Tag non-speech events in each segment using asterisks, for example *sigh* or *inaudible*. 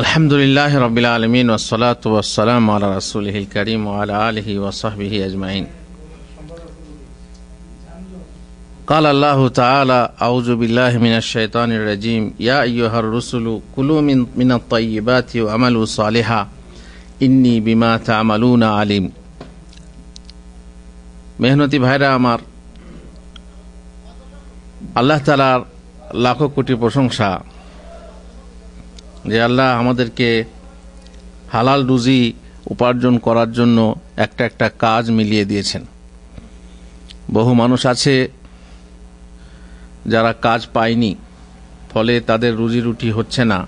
আলহামদুলিল্লাহ রবিল আলমিন ওসলাত ওসালাম আলা রসুলহিল করিম আলা আলহি ওসাহবিহি আজমাইন قال الله تعالى أعوذ بالله من الشيطان الرجيم يا أيها الرسل كلوا من, من الطيبات وعملوا صالحا إني بما تعملون عليم মেহনতি ভাইরা আমার আল্লাহ তালার লাখো কোটি প্রশংসা যে আল্লাহ আমাদেরকে হালাল রুজি উপার্জন করার জন্য একটা একটা কাজ মিলিয়ে দিয়েছেন বহু মানুষ আছে যারা কাজ পায়নি ফলে তাদের রুজি রুটি হচ্ছে না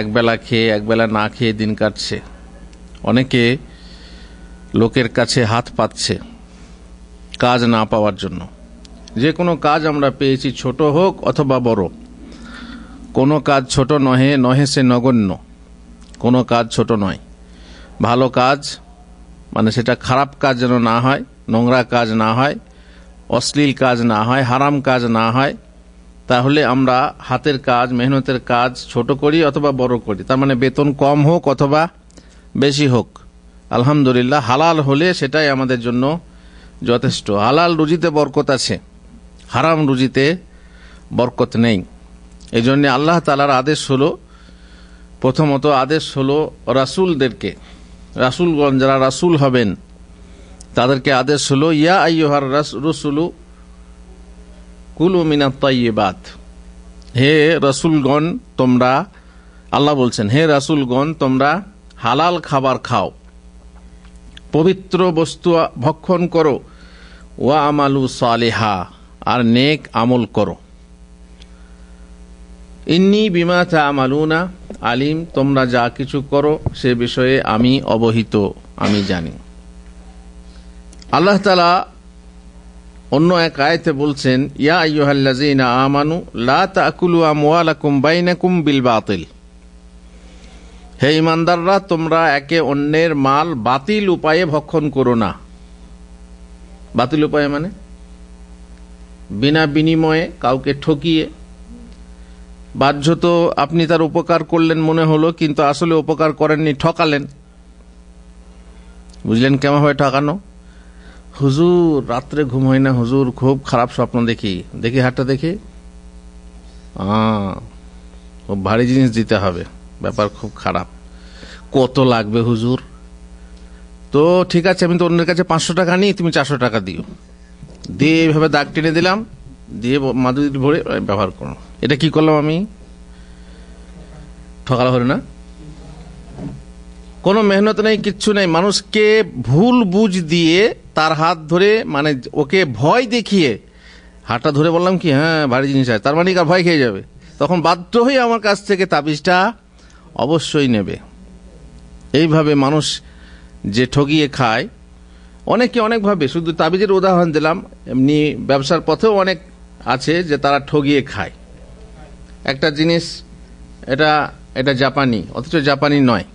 একবেলা খেয়ে একবেলা না খেয়ে দিন কাটছে অনেকে লোকের কাছে হাত পাচ্ছে কাজ না পাওয়ার জন্য যে কোনো কাজ আমরা পেয়েছি ছোট হোক অথবা বড় কোনো কাজ ছোট নহে নহে সে নগণ্য কোনো কাজ ছোট নয় ভালো কাজ মানে সেটা খারাপ কাজ যেন না হয় নোংরা কাজ না হয় অশ্লীল কাজ না হয় হারাম কাজ না হয় তাহলে আমরা হাতের কাজ মেহনতের কাজ ছোট করি অথবা বড় করি তার মানে বেতন কম হোক অথবা বেশি হোক আলহামদুলিল্লাহ হালাল হলে সেটাই আমাদের জন্য যথেষ্ট হালাল রুজিতে বরকত আছে হারাম রুজিতে বরকত নেই এই জন্য আল্লাহ তালার আদেশ হলো প্রথমত আদেশ হলো রাসুলদেরকে রাসুলগঞ্জ যারা রাসুল হবেন তাদেরকে আদেশ হলো ইয়া আইহার রসুলু কুলু বাদ হে রসুলগণ তোমরা আল্লাহ বলছেন হে রাসুলগণ তোমরা হালাল খাবার খাও পবিত্র বস্তু ভক্ষণ করো ওয়া আমালু সালেহা আর নেক আমল করো ইন্নি বিমা তা আমালুনা আলিম তোমরা যা কিছু করো সে বিষয়ে আমি অবহিত আমি জানি আল্লাহ তালা অন্য এক আয়তে বলছেন ইয়া আইয়ুহাল্লাজিনা আমানু লা তাকুলু আমওয়ালাকুম বাইনাকুম বিল বাতিল হে ইমানদাররা তোমরা একে অন্যের মাল বাতিল উপায়ে ভক্ষণ করো না বাতিল উপায়ে মানে বিনা বিনিময়ে কাউকে ঠকিয়ে তো আপনি তার উপকার করলেন মনে হলো কিন্তু আসলে উপকার করেননি ঠকালেন বুঝলেন কেমন হয় ঠকানো হুজুর রাত্রে ঘুম হয় না হুজুর খুব খারাপ স্বপ্ন দেখি দেখি হাটটা দেখি খুব ভারী জিনিস দিতে হবে ব্যাপার খুব খারাপ কত লাগবে হুজুর তো ঠিক আছে আমি তো অন্যের কাছে পাঁচশো টাকা নিই তুমি চারশো টাকা দিও দিয়ে এইভাবে দাগ টেনে দিলাম দিয়ে মাদু ভরে ব্যবহার করো এটা কি করলাম আমি ঠকালা হলো না কোনো মেহনত নেই কিচ্ছু নেই মানুষকে ভুল বুঝ দিয়ে তার হাত ধরে মানে ওকে ভয় দেখিয়ে হাতটা ধরে বললাম কি হ্যাঁ ভারী জিনিস আছে তার মানে ভয় খেয়ে যাবে তখন বাধ্য হয়ে আমার কাছ থেকে তাবিজটা অবশ্যই নেবে এইভাবে মানুষ যে ঠগিয়ে খায় অনেকে অনেকভাবে শুধু তাবিজের উদাহরণ দিলাম এমনি ব্যবসার পথেও অনেক আছে যে তারা ঠগিয়ে খায় একটা জিনিস এটা এটা জাপানি অথচ জাপানি নয়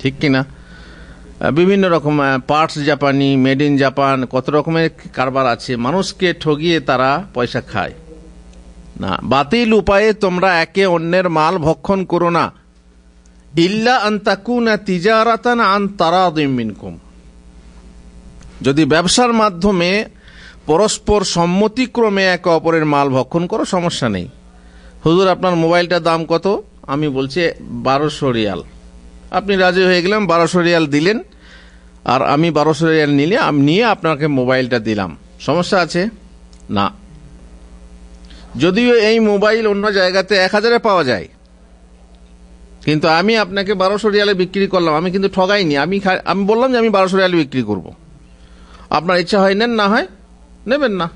ঠিক কিনা বিভিন্ন রকম পার্টস জাপানি মেড ইন জাপান কত রকমের কারবার আছে মানুষকে ঠগিয়ে তারা পয়সা খায় না বাতিল উপায়ে তোমরা একে অন্যের মাল ভক্ষণ করো না ইল্লা আন্তাকুনা তিজারাতান আন তারা মিনকুম যদি ব্যবসার মাধ্যমে পরস্পর সম্মতিক্রমে একে অপরের মাল ভক্ষণ করো সমস্যা নেই হুজুর আপনার মোবাইলটার দাম কত আমি বলছি বারোশো রিয়াল আপনি রাজি হয়ে গেলাম বারোশো রিয়াল দিলেন আর আমি বারোশো রিয়াল নিলে নিয়ে আপনাকে মোবাইলটা দিলাম সমস্যা আছে না যদিও এই মোবাইল অন্য জায়গাতে এক হাজারে পাওয়া যায় কিন্তু আমি আপনাকে বারোশো রিয়ালে বিক্রি করলাম আমি কিন্তু ঠগাইনি আমি আমি বললাম যে আমি বারোশো রিয়ালে বিক্রি করব আপনার ইচ্ছা হয় নেন না হয় নেবেন না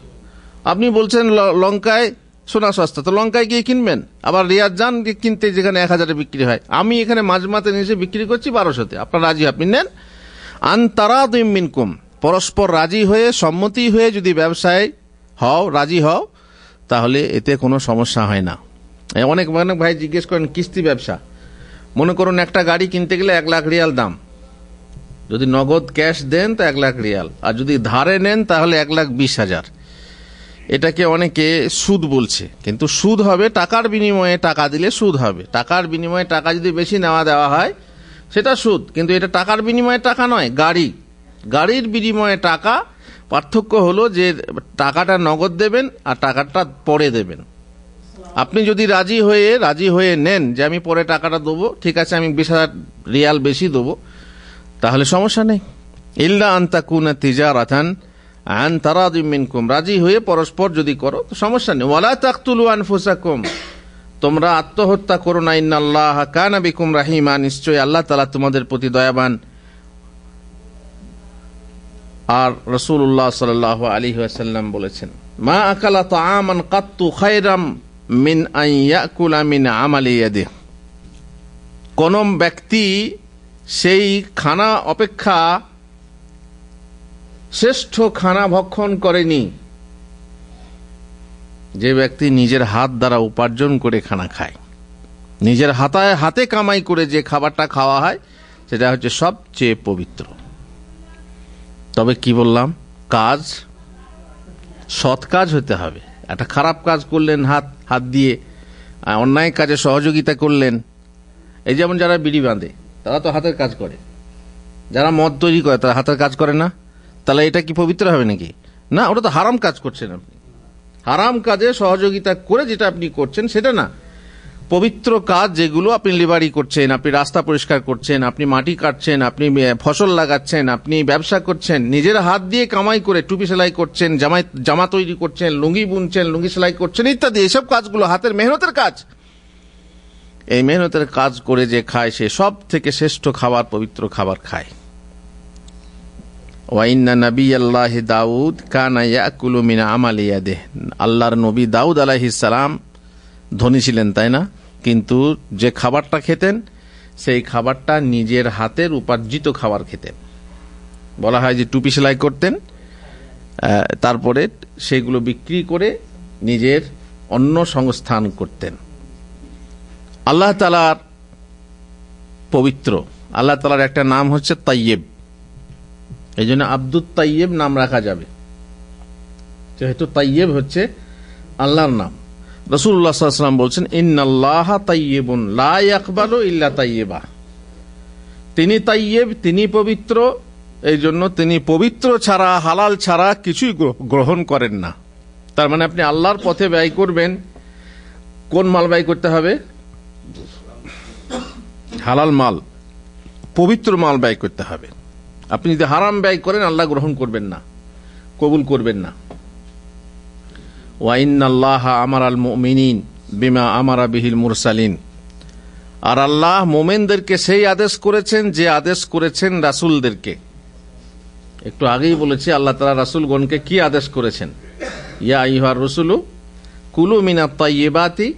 আপনি বলছেন লঙ্কায় সোনা সস্তা তো লঙ্কায় গিয়ে কিনবেন আবার রিয়াজ যান কিনতে যেখানে এক হাজারে বিক্রি হয় আমি এখানে মাঝ মাঝমাতে এসে বিক্রি করছি বারোশোতে আপনার রাজি আপনি নেন আন তারা মিনকুম পরস্পর রাজি হয়ে সম্মতি হয়ে যদি ব্যবসায় হও রাজি হও তাহলে এতে কোনো সমস্যা হয় না অনেক অনেক ভাই জিজ্ঞেস করেন কিস্তি ব্যবসা মনে করুন একটা গাড়ি কিনতে গেলে এক লাখ রিয়াল দাম যদি নগদ ক্যাশ দেন তো এক লাখ রিয়াল আর যদি ধারে নেন তাহলে এক লাখ বিশ হাজার এটাকে অনেকে সুদ বলছে কিন্তু সুদ হবে টাকার বিনিময়ে টাকা দিলে সুদ হবে টাকার বিনিময়ে টাকা যদি বেশি নেওয়া দেওয়া হয় সেটা সুদ কিন্তু এটা টাকার বিনিময়ে টাকা নয় গাড়ি গাড়ির বিনিময়ে টাকা পার্থক্য হলো যে টাকাটা নগদ দেবেন আর টাকাটা পরে দেবেন আপনি যদি রাজি হয়ে রাজি হয়ে নেন যে আমি পরে টাকাটা দেবো ঠিক আছে আমি বিশ হাজার রিয়াল বেশি দেবো তাহলে সমস্যা নেই ইল্লা আন্তাকুনা তিজারাথান আন তারা মিনকুম রাজি হয়ে পরস্পর যদি করো তো সমস্যা নেই ওয়ালা তাকতুলু আনফুসাকুম তোমরা আত্মহত্যা করো না ইন্নাল্লাহ বিকুম রাহিমা নিশ্চয়ই আল্লাহ তালা তোমাদের প্রতি দয়াবান আর রসুল্লাহ সাল আলী আসাল্লাম বলেছেন মা আকালা তো আমান কাত্তু খাইরাম মিন আইয়া আইয়াকুলা মিন দে কোন ব্যক্তি সেই খানা অপেক্ষা শ্রেষ্ঠ খানা ভক্ষণ করেনি যে ব্যক্তি নিজের হাত দ্বারা উপার্জন করে খানা খায় নিজের হাতায় হাতে কামাই করে যে খাবারটা খাওয়া হয় সেটা হচ্ছে সবচেয়ে পবিত্র তবে কি বললাম কাজ সৎ কাজ হতে হবে একটা খারাপ কাজ করলেন হাত হাত দিয়ে অন্যায় কাজে সহযোগিতা করলেন এই যেমন যারা বিড়ি বাঁধে তারা তো হাতের কাজ করে যারা মদ তৈরি করে তারা হাতের কাজ করে না তাহলে এটা কি পবিত্র হবে নাকি না ওটা তো হারাম কাজ করছেন আপনি হারাম কাজে সহযোগিতা করে যেটা আপনি করছেন সেটা না পবিত্র কাজ যেগুলো আপনি লেবারি করছেন আপনি রাস্তা পরিষ্কার করছেন আপনি মাটি কাটছেন আপনি ফসল লাগাচ্ছেন আপনি ব্যবসা করছেন নিজের হাত দিয়ে কামাই করে টুপি সেলাই করছেন জামা জামা তৈরি করছেন লুঙ্গি বুনছেন লুঙ্গি সেলাই করছেন ইত্যাদি এসব কাজগুলো হাতের মেহনতের কাজ এই মেহনতের কাজ করে যে খায় সে সব থেকে শ্রেষ্ঠ খাবার পবিত্র খাবার খায় ওয়াইন্না নবী আল্লাহ দাউদ কানাইয়াকুলু মিনা আমালিয়াদে আল্লাহর নবী দাউদ আলাহিসাল্লাম ধনী ছিলেন তাই না কিন্তু যে খাবারটা খেতেন সেই খাবারটা নিজের হাতের উপার্জিত খাবার খেতেন বলা হয় যে টুপি সেলাই করতেন তারপরে সেগুলো বিক্রি করে নিজের অন্য সংস্থান করতেন আল্লাহ তালার পবিত্র আল্লাহ তালার একটা নাম হচ্ছে তাইয়েব এই জন্য আব্দুল তাইয়েব নাম রাখা যাবে যেহেতু তাইয়েব হচ্ছে আল্লাহর নাম রসুল্লাহ সাল্লাম বলছেন ইন্নআল্লাহ তাইয়েবুন লা আকবাল ইল্লা তাইয়েবা তিনি তাইয়েব তিনি পবিত্র এই জন্য তিনি পবিত্র ছাড়া হালাল ছাড়া কিছুই গ্রহণ করেন না তার মানে আপনি আল্লাহর পথে ব্যয় করবেন কোন মাল ব্যয় করতে হবে হালাল মাল পবিত্র মাল ব্যয় করতে হবে আপনি যদি হারাম ব্যয় করেন আল্লাহ গ্রহণ করবেন না কবুল করবেন না ওয়াইন আল্লাহ আমার আল মিনিন বিমা আমারা বিহিল মুরসালিন আর আল্লাহ মোমেনদেরকে সেই আদেশ করেছেন যে আদেশ করেছেন রাসুলদেরকে একটু আগেই বলেছি আল্লাহ তালা রাসুলগণকে কি আদেশ করেছেন ইয়া ইহার রসুলু কুলু মিনা বাতি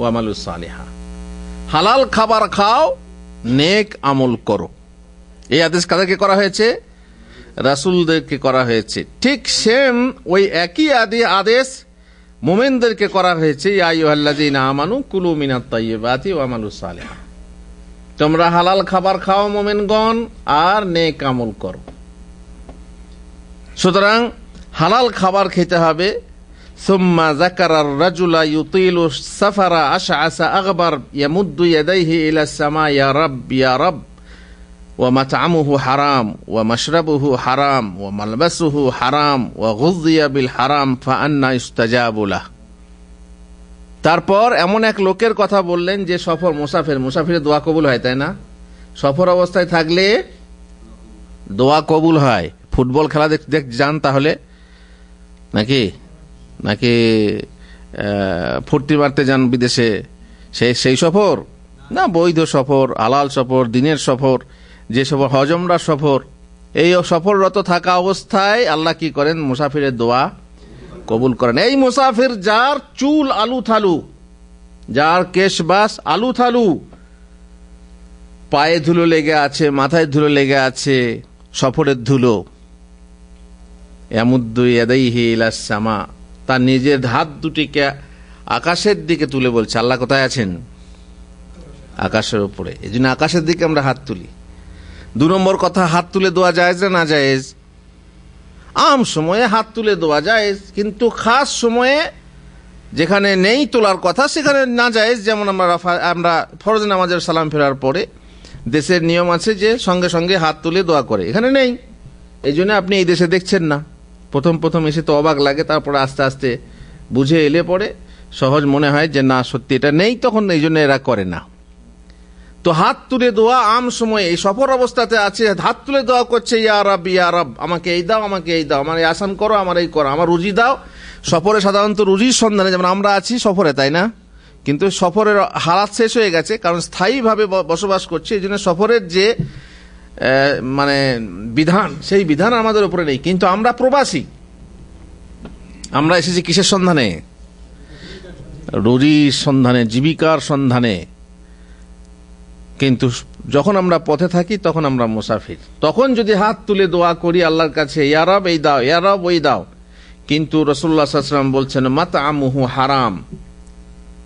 ওয়ামালু সালেহা হালাল খাবার খাও নেক আমল করো এই আদেশ কাদেরকে করা হয়েছে রাসুলদেরকে করা হয়েছে ঠিক সেম ওই একই আদি আদেশ মোমেনদেরকে করা হয়েছে কুলু তোমরা হালাল খাবার খাও মোমেনগণ আর নেক আমল করো সুতরাং হালাল খাবার খেতে হবে সুম্মা জাকারার রাজুলা ইউতিলু সাফারা আশা আসা আকবর ইয়ামুদ্দু ইয়াদাইহি ইলা সামা ইয়া রব ইয়া ومطعمه حرام ومشربه حرام وملبسه حرام وغذي بالحرام فأنا يستجاب له তারপর এমন এক লোকের কথা বললেন যে সফর মুসাফির মুসাফিরের দোয়া কবুল হয় তাই না সফর অবস্থায় থাকলে দোয়া কবুল হয় ফুটবল খেলা দেখ যান তাহলে নাকি নাকি ফুর্তি মারতে যান বিদেশে সে সেই সফর না বৈধ সফর আলাল সফর দিনের সফর যে সফর হজমরা সফর এই সফররত থাকা অবস্থায় আল্লাহ কি করেন মুসাফিরের দোয়া কবুল করেন এই মুসাফির যার চুল আলু থালু যার কেশবাস আলু থালু পায়ে ধুলো লেগে আছে মাথায় ধুলো লেগে আছে সফরের ধুলো এমুদ্দুই এদাই ইলাস সামা তার নিজের হাত দুটিকে আকাশের দিকে তুলে বলছে আল্লাহ কোথায় আছেন আকাশের উপরে এই জন্য আকাশের দিকে আমরা হাত তুলি দু নম্বর কথা হাত তুলে দেওয়া যায় না না জায়েজ আম সময়ে হাত তুলে দেওয়া যায় কিন্তু খাস সময়ে যেখানে নেই তোলার কথা সেখানে না যায় যেমন আমরা রাফা আমরা ফরজ নামাজের সালাম ফেরার পরে দেশের নিয়ম আছে যে সঙ্গে সঙ্গে হাত তুলে দোয়া করে এখানে নেই এই আপনি এই দেশে দেখছেন না প্রথম প্রথম এসে তো অবাক লাগে তারপর আস্তে আস্তে বুঝে এলে পরে সহজ মনে হয় যে না সত্যি এটা নেই তখন এই জন্য এরা করে না তো হাত তুলে দোয়া আম সময়ে এই সফর অবস্থাতে আছে হাত তুলে দোয়া করছে ইয়া রব ইয়া রব আমাকে এই দাও আমাকে এই দাও আমার এই আসান করো আমার এই করো আমার রুজি দাও সফরে সাধারণত রুজির সন্ধানে যেমন আমরা আছি সফরে তাই না কিন্তু সফরের হারাত শেষ হয়ে গেছে কারণ স্থায়ীভাবে বসবাস করছে এই জন্য সফরের যে মানে বিধান সেই বিধান আমাদের উপরে নেই কিন্তু আমরা প্রবাসী আমরা এসেছি কিসের সন্ধানে রুজির সন্ধানে জীবিকার সন্ধানে কিন্তু যখন আমরা পথে থাকি তখন আমরা মুসাফির তখন যদি হাত তুলে দোয়া করি আল্লাহর কাছে ইয়ারব এই দাও ইয়ারব ওই দাও কিন্তু রসুল্লাহ সাল্লাম বলছেন মাত আমুহু হারাম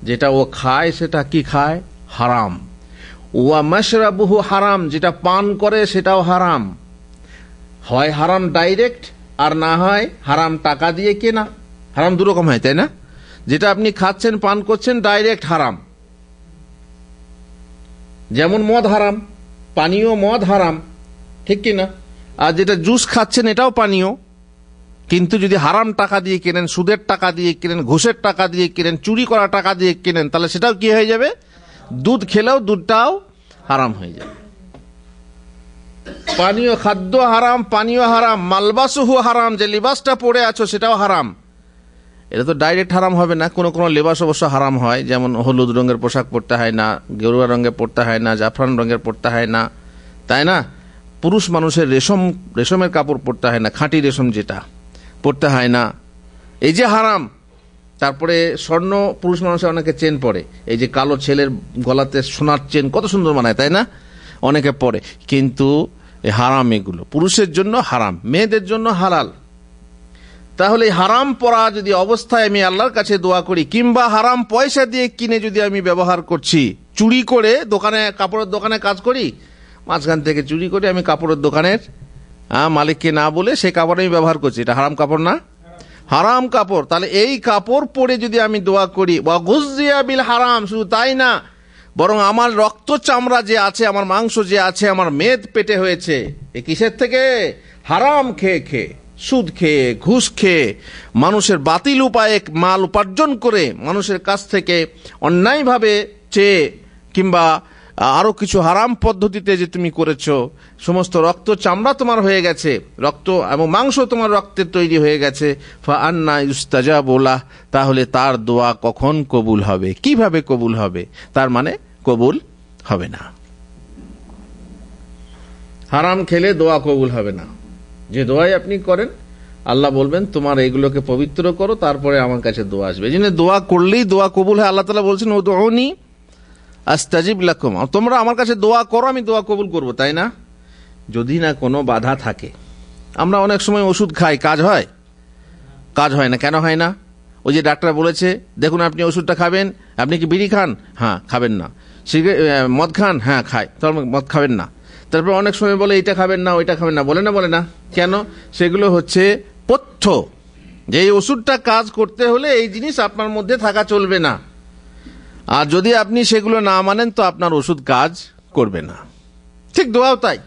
যেটা ও খায় সেটা কি খায় হারাম ওয়া মাসরাবুহু হারাম যেটা পান করে সেটাও হারাম হয় হারাম ডাইরেক্ট আর না হয় হারাম টাকা দিয়ে কেনা হারাম দুরকম হয় তাই না যেটা আপনি খাচ্ছেন পান করছেন ডাইরেক্ট হারাম যেমন মদ হারাম পানীয় মদ হারাম ঠিক কিনা আর যেটা জুস খাচ্ছেন এটাও পানীয় কিন্তু যদি হারাম টাকা দিয়ে কেনেন সুদের টাকা দিয়ে কেনেন ঘুষের টাকা দিয়ে কেনেন চুরি করা টাকা দিয়ে কেনেন তাহলে সেটাও কি হয়ে যাবে দুধ খেলেও দুধটাও হারাম হয়ে যায় পানীয় খাদ্য হারাম পানীয় হারাম মালবাসহু হারাম যে লিবাসটা পরে আছো সেটাও হারাম এটা তো ডাইরেক্ট হারাম হবে না কোনো কোনো লেবাস অবশ্য হারাম হয় যেমন হলুদ রঙের পোশাক পরতে হয় না গেরুয়া রঙের পরতে হয় না জাফরান রঙের পরতে হয় না তাই না পুরুষ মানুষের রেশম রেশমের কাপড় পরতে হয় না খাঁটি রেশম যেটা পরতে হয় না এই যে হারাম তারপরে স্বর্ণ পুরুষ মানুষের অনেকে চেন পরে এই যে কালো ছেলের গলাতে সোনার চেন কত সুন্দর মানায় তাই না অনেকে পরে কিন্তু হারাম এগুলো পুরুষের জন্য হারাম মেয়েদের জন্য হালাল তাহলে হারাম পরা যদি অবস্থায় আমি আল্লাহর কাছে দোয়া করি কিংবা হারাম পয়সা দিয়ে কিনে যদি আমি ব্যবহার করছি চুরি করে দোকানে কাপড়ের দোকানে কাজ করি মাঝখান থেকে চুরি করে আমি কাপড়ের দোকানের মালিককে না বলে সেই কাপড় আমি ব্যবহার করছি এটা হারাম কাপড় না হারাম কাপড় তাহলে এই কাপড় পরে যদি আমি দোয়া করি বা গুজিয়া বিল হারাম শুধু তাই না বরং আমার রক্ত চামড়া যে আছে আমার মাংস যে আছে আমার মেদ পেটে হয়েছে এ কিসের থেকে হারাম খেয়ে খেয়ে সুদ খেয়ে ঘুষ খেয়ে মানুষের বাতিল উপায়ে মাল উপার্জন করে মানুষের কাছ থেকে অন্যায়ভাবে চেয়ে কিংবা আরও কিছু হারাম পদ্ধতিতে যে তুমি করেছ সমস্ত রক্ত চামড়া তোমার হয়ে গেছে রক্ত এবং মাংস তোমার রক্তের তৈরি হয়ে গেছে ফা ইস্তাজা বোলা তাহলে তার দোয়া কখন কবুল হবে কিভাবে কবুল হবে তার মানে কবুল হবে না হারাম খেলে দোয়া কবুল হবে না যে দোয়াই আপনি করেন আল্লাহ বলবেন তোমার এইগুলোকে পবিত্র করো তারপরে আমার কাছে দোয়া আসবে যিনি দোয়া করলেই দোয়া কবুল হয় আল্লাহ তালা বলছেন ও দোয়নি আস্তাজিব লাকুম তোমরা আমার কাছে দোয়া করো আমি দোয়া কবুল করব তাই না যদি না কোনো বাধা থাকে আমরা অনেক সময় ওষুধ খাই কাজ হয় কাজ হয় না কেন হয় না ওই যে ডাক্তার বলেছে দেখুন আপনি ওষুধটা খাবেন আপনি কি বিড়ি খান হ্যাঁ খাবেন না সিগারেট মদ খান হ্যাঁ খায় তাহলে মদ খাবেন না তারপর অনেক সময় বলে এটা খাবেন না ওইটা খাবেন না বলে না বলে না কেন সেগুলো হচ্ছে পথ্য যে এই ওষুধটা কাজ করতে হলে এই জিনিস আপনার মধ্যে থাকা চলবে না আর যদি আপনি সেগুলো না মানেন তো আপনার ওষুধ কাজ করবে না ঠিক দোয়াও তাই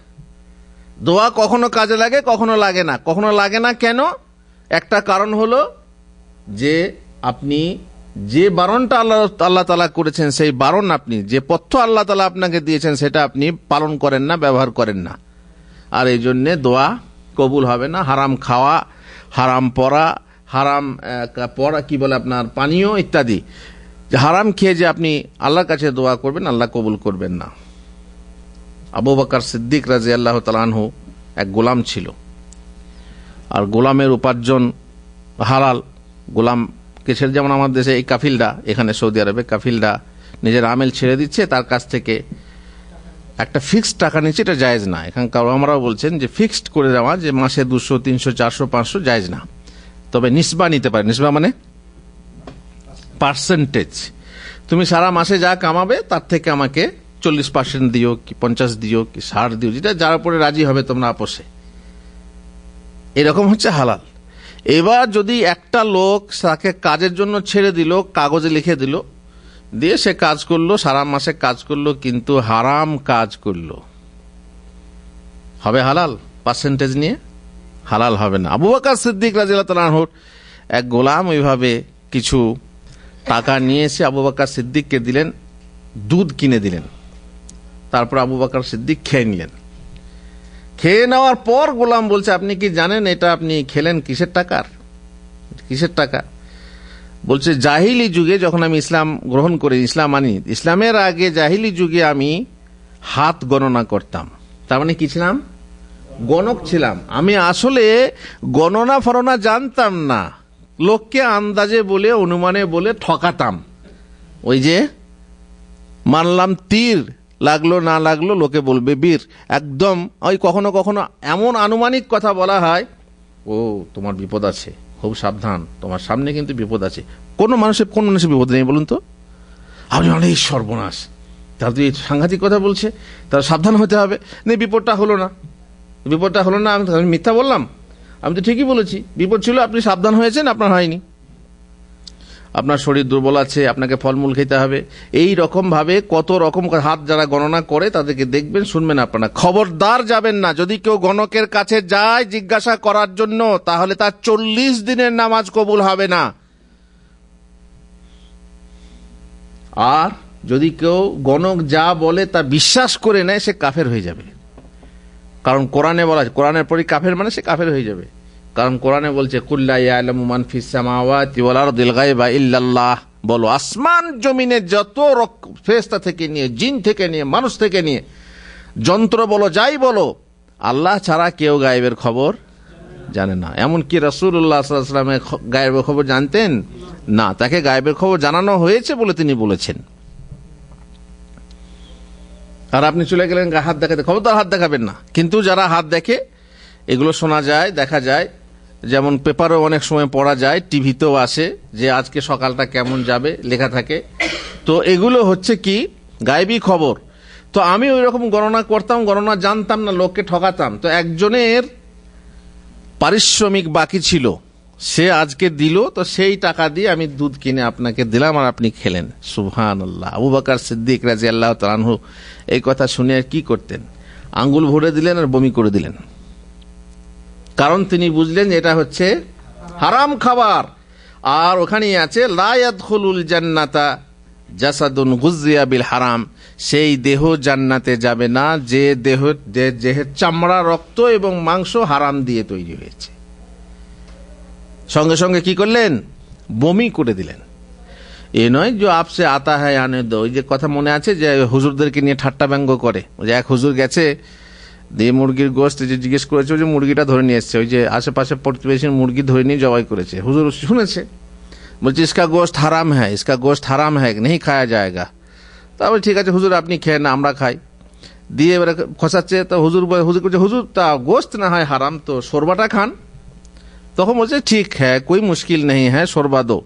দোয়া কখনো কাজে লাগে কখনো লাগে না কখনো লাগে না কেন একটা কারণ হল যে আপনি যে বারণটা আল্লাহ আল্লাহ তালা করেছেন সেই বারণ আপনি যে পথ্য আল্লাহ তালা আপনাকে দিয়েছেন সেটা আপনি পালন করেন না ব্যবহার করেন না আর এই জন্যে দোয়া কবুল হবে না হারাম খাওয়া হারাম পরা হারাম পরা কি বলে আপনার পানীয় ইত্যাদি যে হারাম খেয়ে যে আপনি আল্লাহর কাছে দোয়া করবেন আল্লাহ কবুল করবেন না আবু বাকর সিদ্দিক রাজি আল্লাহ তালানহু এক গোলাম ছিল আর গোলামের উপার্জন হারাল গোলাম কেছের যেমন আমার দেশে এই কাফিলরা এখানে সৌদি আরবে কাফিলরা নিজের আমেল ছেড়ে দিচ্ছে তার কাছ থেকে একটা ফিক্সড টাকা নিচ্ছে এটা জায়েজ না এখানকার আমরাও বলছেন যে ফিক্সড করে দেওয়া যে মাসে দুশো তিনশো চারশো পাঁচশো জায়েজ না তবে নিসবা নিতে পারে নিসবা মানে পার্সেন্টেজ তুমি সারা মাসে যা কামাবে তার থেকে আমাকে চল্লিশ পার্সেন্ট দিও কি পঞ্চাশ দিও কি ষাট দিও যেটা যার উপরে রাজি হবে তোমরা আপোষে এরকম হচ্ছে হালাল এবার যদি একটা লোক তাকে কাজের জন্য ছেড়ে দিল কাগজে লিখে দিল দিয়ে সে কাজ করলো সারা মাসে কাজ করলো কিন্তু হারাম কাজ করলো হবে হালাল পার্সেন্টেজ নিয়ে হালাল হবে না আবু বাকার সিদ্দিক রাজিল্লা তালাহর এক গোলাম ওইভাবে কিছু টাকা নিয়ে এসে আবু বাকর সিদ্দিককে দিলেন দুধ কিনে দিলেন তারপর আবু বাকর সিদ্দিক খেয়ে নিলেন খেয়ে নেওয়ার পর গোলাম বলছে আপনি কি জানেন এটা আপনি খেলেন কিসের টাকার কিসের টাকা বলছে জাহিলি যুগে যখন আমি ইসলাম গ্রহণ করি ইসলাম আনি ইসলামের আগে জাহিলি যুগে আমি হাত গণনা করতাম তার মানে কি ছিলাম গণক ছিলাম আমি আসলে গণনা ফরনা জানতাম না লোককে আন্দাজে বলে অনুমানে বলে ঠকাতাম ওই যে মানলাম তীর লাগলো না লাগলো লোকে বলবে বীর একদম ওই কখনো কখনো এমন আনুমানিক কথা বলা হয় ও তোমার বিপদ আছে খুব সাবধান তোমার সামনে কিন্তু বিপদ আছে কোনো মানুষের কোন মানুষের বিপদ নেই বলুন তো আপনি অনেক সর্বনাশ তার তুই সাংঘাতিক কথা বলছে তার সাবধান হতে হবে নেই বিপদটা হলো না বিপদটা হলো না আমি মিথ্যা বললাম আমি তো ঠিকই বলেছি বিপদ ছিল আপনি সাবধান হয়েছেন আপনার হয়নি আপনার শরীর দুর্বল আছে আপনাকে ফলমূল খেতে হবে এই রকমভাবে কত রকম হাত যারা গণনা করে তাদেরকে দেখবেন শুনবেন আপনারা খবরদার যাবেন না যদি কেউ গণকের কাছে যায় জিজ্ঞাসা করার জন্য তাহলে তার চল্লিশ দিনের নামাজ কবুল হবে না আর যদি কেউ গণক যা বলে তা বিশ্বাস করে নেয় সে কাফের হয়ে যাবে কারণ কোরআনে বলা আছে কোরআনের পরই কাফের মানে সে কাফের হয়ে যাবে কারণ কোরআনে বলছে ইল্লাল্লাহ বলো আসমান জমিনে যত ফেস্তা থেকে নিয়ে জিন থেকে নিয়ে মানুষ থেকে নিয়ে যন্ত্র বলো যাই বলো আল্লাহ ছাড়া কেউ গায়েবের খবর জানে না এমনকি রসুল্লাহ সাল্লামের গায়েবের খবর জানতেন না তাকে গায়েবের খবর জানানো হয়েছে বলে তিনি বলেছেন আর আপনি চলে গেলেন হাত দেখাতে খবর তো হাত দেখাবেন না কিন্তু যারা হাত দেখে এগুলো শোনা যায় দেখা যায় যেমন পেপারও অনেক সময় পড়া যায় টিভিতেও আসে যে আজকে সকালটা কেমন যাবে লেখা থাকে তো এগুলো হচ্ছে কি গাইবি খবর তো আমি ওই রকম গণনা করতাম গণনা জানতাম না লোককে ঠকাতাম তো একজনের পারিশ্রমিক বাকি ছিল সে আজকে দিল তো সেই টাকা দিয়ে আমি দুধ কিনে আপনাকে দিলাম আর আপনি খেলেন সুহান আল্লাহ আবু বাকার সিদ্দিক রাজি আল্লাহ তালানহু এই কথা শুনে আর কি করতেন আঙ্গুল ভরে দিলেন আর বমি করে দিলেন কারণ তিনি বুঝলেন এটা হচ্ছে হারাম খাবার আর ওখানেই আছে লায়াতুল জান্নাতা জাসাদুন গুজিয়া বিল হারাম সেই দেহ জান্নাতে যাবে না যে দেহ দেহের চামড়া রক্ত এবং মাংস হারাম দিয়ে তৈরি হয়েছে সঙ্গে সঙ্গে কি করলেন বমি করে দিলেন এ নয় যে আপসে আতা হ্যাঁ আনে দো ওই যে কথা মনে আছে যে হুজুরদেরকে নিয়ে ঠাট্টা ব্যঙ্গ করে ওই যে এক হুজুর গেছে দিয়ে মুরগির গোস্ত যে জিজ্ঞেস করেছে ওই যে মুরগিটা ধরে নিয়ে এসছে ওই যে আশেপাশে প্রতিবেশীর মুরগি ধরে নিয়ে জবাই করেছে হুজুর শুনেছে বলছে ইসকা গোস্ত হারাম হ্যাঁ ইসকা গোস্ত হারাম হ্যাঁ নেই খাওয়া যায়গা তারপরে ঠিক আছে হুজুর আপনি খেয়ে না আমরা খাই দিয়ে এবারে খসাচ্ছে তো হুজুর হুজুর করছে হুজুর তা গোস্ত না হয় হারাম তো সরবাটা খান তখন বলছে ঠিক হ্যাঁ কই মুশকিল নেই হ্যাঁ সরবা দো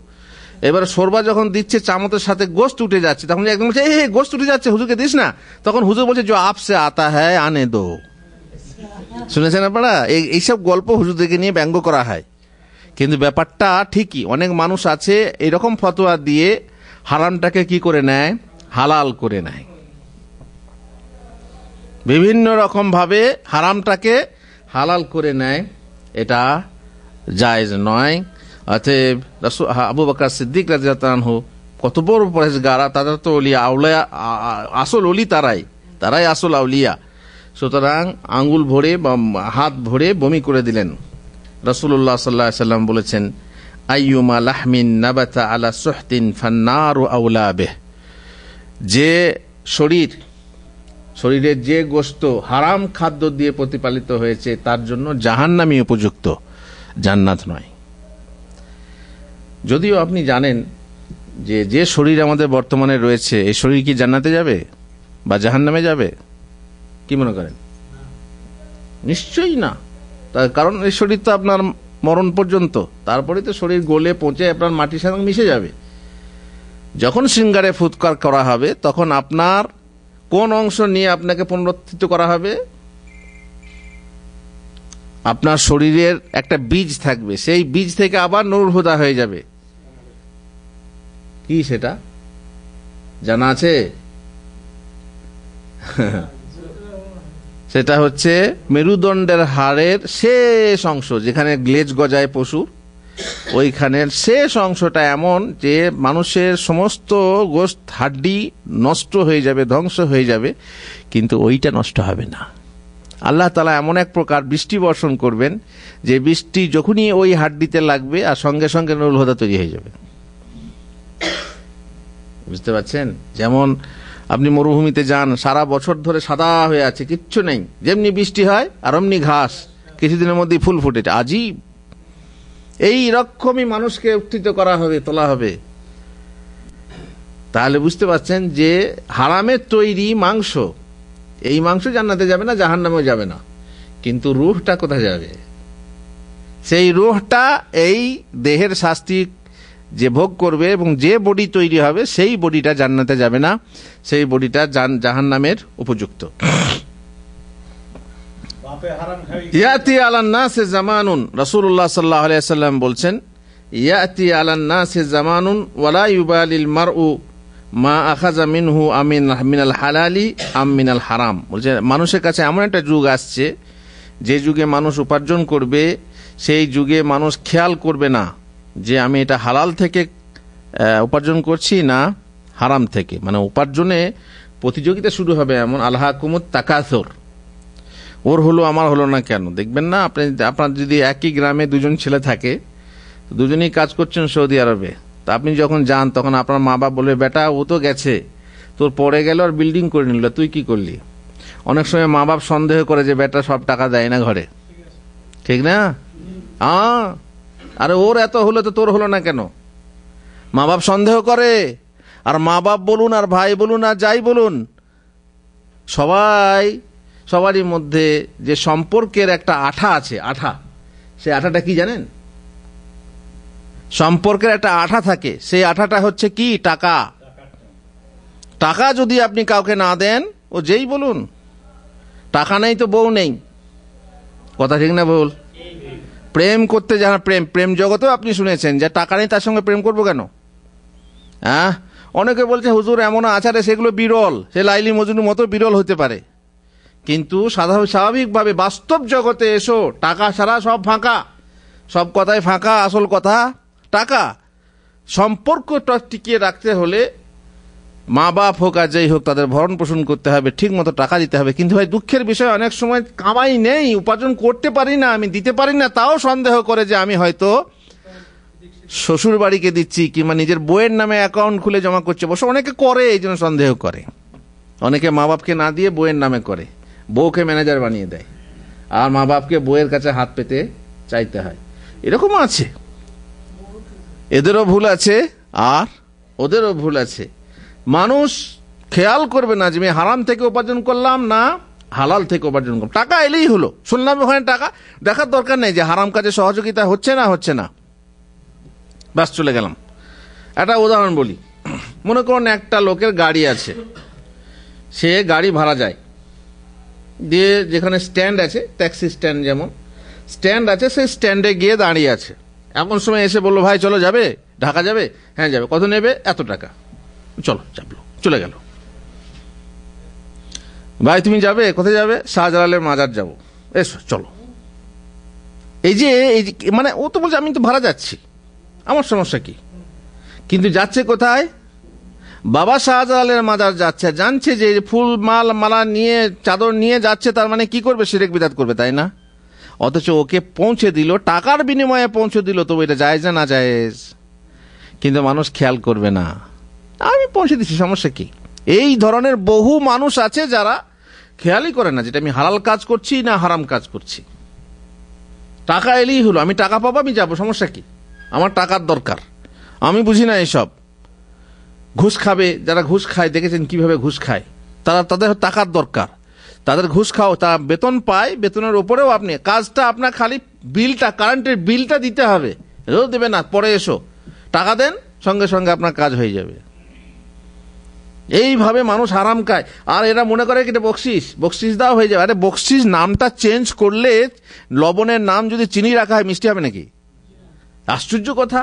এবার সরবা যখন দিচ্ছে চামতের সাথে গোস্ত উঠে যাচ্ছে তখন একদম বলছে এই গোস্ত উঠে যাচ্ছে হুজুরকে দিস না তখন হুজুর বলছে যে আপসে আতা হ্যাঁ আনে দো শুনেছেন আপনারা এইসব গল্প হুজুরদেরকে নিয়ে ব্যঙ্গ করা হয় কিন্তু ব্যাপারটা ঠিকই অনেক মানুষ আছে এরকম ফতোয়া দিয়ে হারামটাকে কি করে নেয় হালাল করে নেয় বিভিন্ন রকমভাবে হারামটাকে হালাল করে নেয় এটা জায়জ নয় অতএব আবু বাকর সিদ্দিক রাজিয়াতানহু কত বড় পরেশগারা তারা তো অলিয়া আউলিয়া আসল অলি তারাই তারাই আসল আউলিয়া সুতরাং আঙ্গুল ভরে বা হাত ভরে বমি করে দিলেন রসুল্লাহ সাল্লাহ সাল্লাম বলেছেন আইয়ুমা লাহমিন নাবাতা আলা সোহতিন ফান্নার আউলা বেহ যে শরীর শরীরের যে গোস্ত হারাম খাদ্য দিয়ে প্রতিপালিত হয়েছে তার জন্য জাহান্নামি উপযুক্ত জান্নাত নয় যদিও আপনি জানেন যে যে শরীর আমাদের বর্তমানে রয়েছে এই শরীর কি জান্নাতে যাবে বা জাহান নামে যাবে কি মনে করেন নিশ্চয়ই না তার কারণ এই শরীর তো আপনার মরণ পর্যন্ত তারপরে তো শরীর গোলে পচে আপনার মাটির সাথে মিশে যাবে যখন সিঙ্গারে ফুৎকার করা হবে তখন আপনার কোন অংশ নিয়ে আপনাকে পুনরুত্থিত করা হবে আপনার শরীরের একটা বীজ থাকবে সেই বীজ থেকে আবার নূর হুদা হয়ে যাবে কি সেটা জানা আছে *laughs* সেটা হচ্ছে মেরুদণ্ডের হাড়ের শেষ অংশ যেখানে গ্লেজ গজায় পশুর ওইখানের শেষ অংশটা এমন যে মানুষের সমস্ত গোস্ত হাড্ডি নষ্ট হয়ে যাবে ধ্বংস হয়ে যাবে কিন্তু ওইটা নষ্ট হবে না আল্লাহ তালা এমন এক প্রকার বৃষ্টি বর্ষণ করবেন যে বৃষ্টি যখনই ওই হাড্ডিতে লাগবে আর সঙ্গে সঙ্গে নুরুল হুদা তৈরি হয়ে যাবে বুঝতে পারছেন যেমন আপনি মরুভূমিতে যান সারা বছর ধরে সাদা হয়ে আছে কিচ্ছু নেই যেমনি বৃষ্টি হয় আর অমনি ঘাস কিছুদিনের মধ্যেই ফুল ফুটে আজীব এই রকমই মানুষকে উত্থিত করা হবে তোলা হবে তাহলে বুঝতে পারছেন যে হারামের তৈরি মাংস এই মাংস জান্নাতে যাবে না জাহান নামেও যাবে না কিন্তু রুহটা কোথায় যাবে সেই রুহটা এই দেহের শাস্তি যে ভোগ করবে এবং যে বডি তৈরি হবে সেই বডিটা জান্নাতে যাবে না সেই বডিটা জাহান নামের উপযুক্ত ইয়াতি আলান্না সে জামানুন রসুল্লাহ সাল্লাহ আলিয়া সাল্লাম বলছেন ইয়াতি আলান্না সে জামানুন ওয়ালা ইউবালিল মার উ মা আখাজা মিনহু আমিন মিনাল হালালি আম মিনাল হারাম বলছে মানুষের কাছে এমন একটা যুগ আসছে যে যুগে মানুষ উপার্জন করবে সেই যুগে মানুষ খেয়াল করবে না যে আমি এটা হালাল থেকে উপার্জন করছি না হারাম থেকে মানে উপার্জনে প্রতিযোগিতা শুরু হবে এমন আল্লাহ কুমুদ তাকাথর ওর হলো আমার হলো না কেন দেখবেন না আপনি আপনার যদি একই গ্রামে দুজন ছেলে থাকে দুজনেই কাজ করছেন সৌদি আরবে তা আপনি যখন যান তখন আপনার মা বাবা বলবে বেটা ও তো গেছে তোর পরে গেল আর বিল্ডিং করে নিল তুই কি করলি অনেক সময় মা বাপ সন্দেহ করে যে বেটা সব টাকা দেয় না ঘরে ঠিক না হ্যাঁ আরে ওর এত হলো তো তোর হলো না কেন মা বাপ সন্দেহ করে আর মা বাপ বলুন আর ভাই বলুন আর যাই বলুন সবাই সবারই মধ্যে যে সম্পর্কের একটা আঠা আছে আঠা সে আঠাটা কি জানেন সম্পর্কের একটা আঠা থাকে সেই আঠাটা হচ্ছে কি টাকা টাকা যদি আপনি কাউকে না দেন ও যেই বলুন টাকা নেই তো বউ নেই কথা ঠিক না বল প্রেম করতে যারা প্রেম প্রেম জগতেও আপনি শুনেছেন যে টাকা নেই তার সঙ্গে প্রেম করবো কেন হ্যাঁ অনেকে বলছে হুজুর এমন আচারে সেগুলো বিরল সে লাইলি মজুরির মতো বিরল হতে পারে কিন্তু সাধারণ স্বাভাবিকভাবে বাস্তব জগতে এসো টাকা ছাড়া সব ফাঁকা সব কথায় ফাঁকা আসল কথা টাকা সম্পর্ক টিকিয়ে রাখতে হলে মা বাপ হোক আর যাই হোক তাদের ভরণ পোষণ করতে হবে ঠিক মতো টাকা দিতে হবে কিন্তু ভাই দুঃখের বিষয় অনেক সময় কামাই নেই উপার্জন করতে পারি না আমি দিতে পারি না তাও সন্দেহ করে যে আমি হয়তো শ্বশুর বাড়িকে দিচ্ছি কিংবা নিজের বইয়ের নামে অ্যাকাউন্ট খুলে জমা করছে বসে অনেকে করে এই জন্য সন্দেহ করে অনেকে মা বাপকে না দিয়ে বইয়ের নামে করে বউকে ম্যানেজার বানিয়ে দেয় আর মা বাপকে বইয়ের কাছে হাত পেতে চাইতে হয় এরকম আছে এদেরও ভুল আছে আর ওদেরও ভুল আছে মানুষ খেয়াল করবে না যে আমি হারাম থেকে উপার্জন করলাম না হালাল থেকে উপার্জন করলাম টাকা এলেই হলো শুনলাম ওখানে টাকা দেখার দরকার নেই যে হারাম কাজে সহযোগিতা হচ্ছে না হচ্ছে না ব্যাস চলে গেলাম একটা উদাহরণ বলি মনে করুন একটা লোকের গাড়ি আছে সে গাড়ি ভাড়া যায় দিয়ে যেখানে স্ট্যান্ড আছে ট্যাক্সি স্ট্যান্ড যেমন স্ট্যান্ড আছে সেই স্ট্যান্ডে গিয়ে দাঁড়িয়ে আছে এমন সময় এসে বললো ভাই চলো যাবে ঢাকা যাবে হ্যাঁ যাবে কত নেবে এত টাকা চলো চাপলো চলে গেল ভাই তুমি যাবে কোথায় যাবে শাহজালালের মাজার যাব এসো চলো এই যে এই মানে ও তো বলছে আমি তো ভাড়া যাচ্ছি আমার সমস্যা কি কিন্তু যাচ্ছে কোথায় বাবা শাহজালালের মাজার যাচ্ছে জানছে যে ফুল মাল মালা নিয়ে চাদর নিয়ে যাচ্ছে তার মানে কি করবে সিরেক বিদাত করবে তাই না অথচ ওকে পৌঁছে দিল টাকার বিনিময়ে পৌঁছে দিল তবু এটা যায় না না কিন্তু মানুষ খেয়াল করবে না আমি পৌঁছে দিচ্ছি সমস্যা কি এই ধরনের বহু মানুষ আছে যারা খেয়ালই করে না যেটা আমি হালাল কাজ করছি না হারাম কাজ করছি টাকা এলেই হলো আমি টাকা পাবো আমি যাবো সমস্যা কি আমার টাকার দরকার আমি বুঝি না এসব ঘুষ খাবে যারা ঘুষ খায় দেখেছেন কিভাবে ঘুষ খায় তারা তাদের টাকার দরকার তাদের ঘুষ খাও তা বেতন পায় বেতনের ওপরেও আপনি কাজটা আপনার খালি বিলটা কারেন্টের বিলটা দিতে হবে এও দেবে না পরে এসো টাকা দেন সঙ্গে সঙ্গে আপনার কাজ হয়ে যাবে এইভাবে মানুষ আরাম খায় আর এরা মনে করে এটা বকশিস বকশিস দাও হয়ে যাবে আরে বকশিস নামটা চেঞ্জ করলে লবণের নাম যদি চিনি রাখা হয় মিষ্টি হবে নাকি আশ্চর্য কথা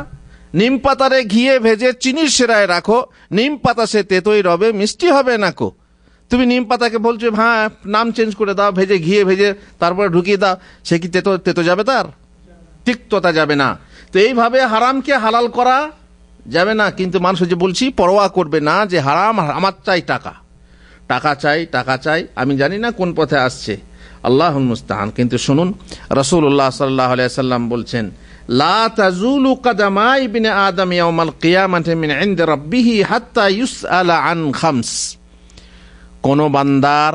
নিম পাতারে ঘিয়ে ভেজে চিনির সেরায় রাখো নিম পাতা সে তেতই রবে মিষ্টি হবে নাকো তুমি নিম পাতাকে বলছো হ্যাঁ নাম চেঞ্জ করে দাও ভেজে ঘিয়ে ভেজে তারপরে ঢুকিয়ে দাও সে কি তেতো তেতো যাবে তার তিক্ততা যাবে না তো এইভাবে হারামকে হালাল করা যাবে না কিন্তু মানুষ যে বলছি পরোয়া করবে না যে হারাম আমার চাই টাকা টাকা চাই টাকা চাই আমি জানি না কোন পথে আসছে আল্লাহ মুস্তাহান কিন্তু শুনুন রসুল্লাহ সাল্লাহ সাল্লাম বলছেন লা বিনে আদম ইয়াউমাল কিয়ামাতে মিন ইনদ রাব্বিহি ইউস ইউসআলা আন খামস কোনো বান্দার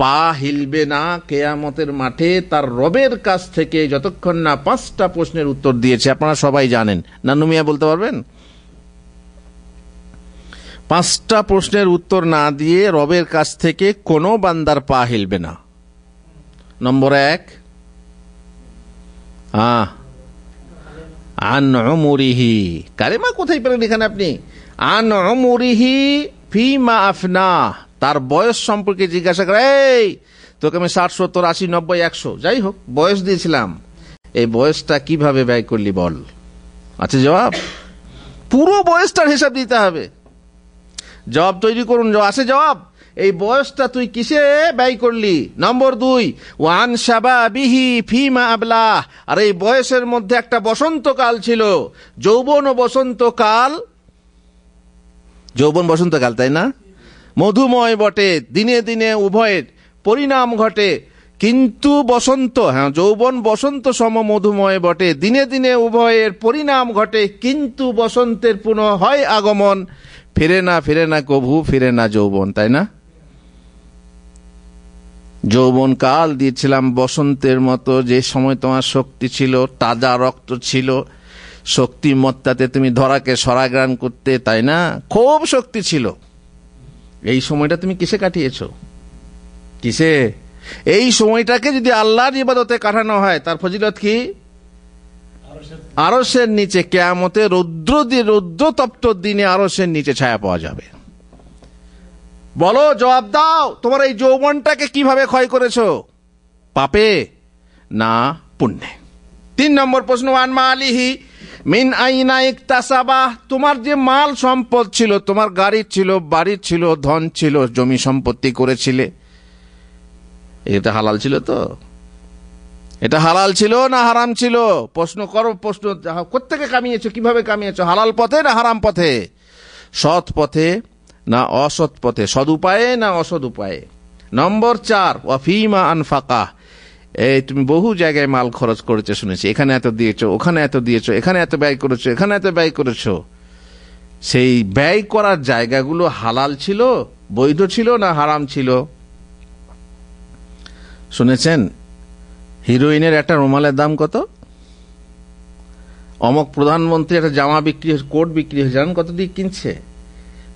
পা হিলবে না কেয়ামতের মাঠে তার রবের কাছ থেকে যতক্ষণ না পাঁচটা প্রশ্নের উত্তর দিয়েছে আপনারা সবাই জানেন নানু মিয়া বলতে পারবেন পাঁচটা প্রশ্নের উত্তর না দিয়ে রবের কাছ থেকে কোনো বান্দার পা হিলবে না নম্বর এক হ্যাঁ আন অমরিহি কারেমা কোথায় পেলেন এখানে আপনি আন অমরিহি ফিমা আফনা তার বয়স সম্পর্কে জিজ্ঞাসা করে এই তোকে আমি ষাট সত্তর আশি নব্বই একশো যাই হোক বয়স দিয়েছিলাম এই বয়সটা কিভাবে ব্যয় করলি বল আছে জবাব পুরো বয়সটার হিসাব দিতে হবে জবাব তৈরি করুন আছে জবাব এই বয়সটা তুই কিসে ব্যয় করলি নম্বর দুই ওয়ান সাবা বিহি ফিমা আবলা আর এই বয়সের মধ্যে একটা বসন্তকাল ছিল যৌবন ও বসন্তকাল যৌবন বসন্তকাল তাই না মধুময় বটে দিনে দিনে উভয়ের পরিণাম ঘটে কিন্তু বসন্ত হ্যাঁ যৌবন বসন্ত সম মধুময় বটে দিনে দিনে উভয়ের পরিণাম ঘটে কিন্তু বসন্তের পুনঃ হয় আগমন ফিরে না ফিরে না কভু ফিরে না যৌবন তাই না যৌবন কাল দিয়েছিলাম বসন্তের মতো যে সময় তোমার শক্তি ছিল তাজা রক্ত ছিল শক্তিমত্তাতে তুমি ধরাকে সরাগ্রাণ করতে তাই না খুব শক্তি ছিল এই সময়টা তুমি কিসে কাটিয়েছ কিসে এই সময়টাকে যদি আল্লাহর ইবাদতে কাটানো হয় তার ফজিলত কি আরসের নিচে কেয়ামতে রৌদ্র দিয়ে রৌদ্র তপ্ত দিনে আরসের নিচে ছায়া পাওয়া যাবে বলো জবাব দাও তোমার এই যৌবনটাকে কিভাবে ক্ষয় করেছো পাপে না পুণ্যে তিন নম্বর প্রশ্ন ওয়ান মা আলিহি মিন আইনা ইকতাসাবা তোমার যে মাল সম্পদ ছিল তোমার গাড়ি ছিল বাড়ি ছিল ধন ছিল জমি সম্পত্তি করেছিলে এটা হালাল ছিল তো এটা হালাল ছিল না হারাম ছিল প্রশ্ন করো প্রশ্ন কোথেকে কামিয়েছো কিভাবে কামিয়েছো হালাল পথে না হারাম পথে সৎ পথে না অসৎ পথে সদ উপায়ে না অসৎ উপায়ে নম্বর চার ওয়াফিমা আনফাকা এই তুমি বহু জায়গায় মাল খরচ করেছে শুনেছি এখানে এত দিয়েছো ওখানে এত দিয়েছো এখানে এত ব্যয় করেছো এখানে এত ব্যয় করেছো সেই ব্যয় করার জায়গাগুলো হালাল ছিল বৈধ ছিল না হারাম ছিল শুনেছেন হিরোইনের একটা রুমালের দাম কত অমক প্রধানমন্ত্রী একটা জামা বিক্রি কোট বিক্রি হয়েছে জানেন কত দিয়ে কিনছে